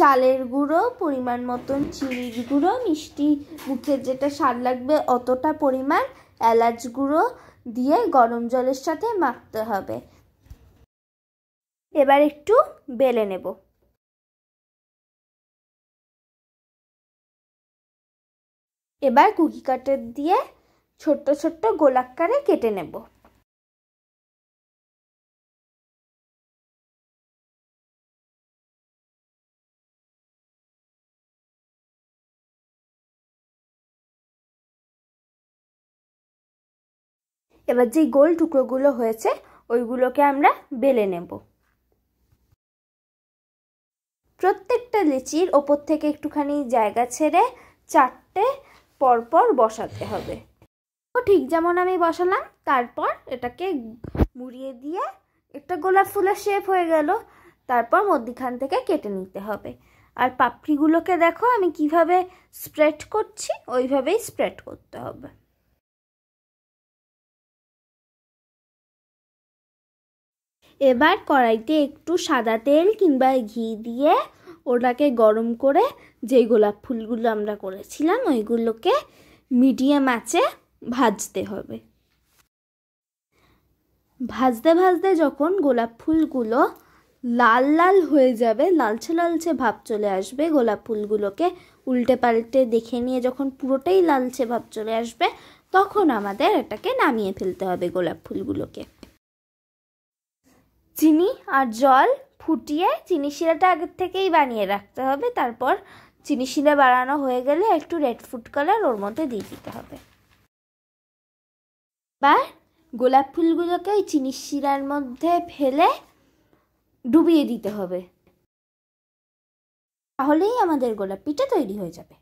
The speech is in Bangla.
চালের গুঁড়ো পরিমাণ মতন চিনির গুঁড়ো মিষ্টি মুখে যেটা স্বাদ লাগবে অতটা পরিমাণ এলাচ গুঁড়ো দিয়ে গরম জলের সাথে মাখতে হবে এবার একটু বেলে নেব এবার কুকি কাটার দিয়ে ছোট্ট ছোট্ট গোলাকারে কেটে নেব এবার যেই গোল টুকরোগুলো হয়েছে ওইগুলোকে আমরা বেলে নেব প্রত্যেকটা লিচির ওপর থেকে একটুখানি জায়গা ছেড়ে চারটে পরপর বসাতে হবে ও ঠিক যেমন আমি বসালাম তারপর এটাকে মুড়িয়ে দিয়ে একটা গোলাপ ফুলের শেপ হয়ে গেল তারপর মধ্যিখান থেকে কেটে নিতে হবে আর পাপড়িগুলোকে দেখো আমি কিভাবে স্প্রেড করছি ওইভাবেই স্প্রেড করতে হবে এবার কড়াইতে একটু সাদা তেল কিংবা ঘি দিয়ে ওটাকে গরম করে যে গোলাপ ফুলগুলো আমরা করেছিলাম ওইগুলোকে মিডিয়াম আঁচে ভাজতে হবে ভাজতে ভাজতে যখন গোলাপ ফুলগুলো লাল লাল হয়ে যাবে লালচে লালচে ভাব চলে আসবে গোলাপ ফুলগুলোকে উল্টে পাল্টে দেখে নিয়ে যখন পুরোটাই লালচে ভাব চলে আসবে তখন আমাদের এটাকে নামিয়ে ফেলতে হবে গোলাপ ফুলগুলোকে চিনি আর জল ফুটিয়ে চিনি শিরাটা আগের থেকেই বানিয়ে রাখতে হবে তারপর চিনি শিরা বানানো হয়ে গেলে একটু রেড ফুড কালার ওর মধ্যে দিয়ে দিতে হবে বা গোলাপ ফুলগুলোকে ওই চিনি শিরার মধ্যে ফেলে ডুবিয়ে দিতে হবে তাহলেই আমাদের গোলাপ পিঠা তৈরি হয়ে যাবে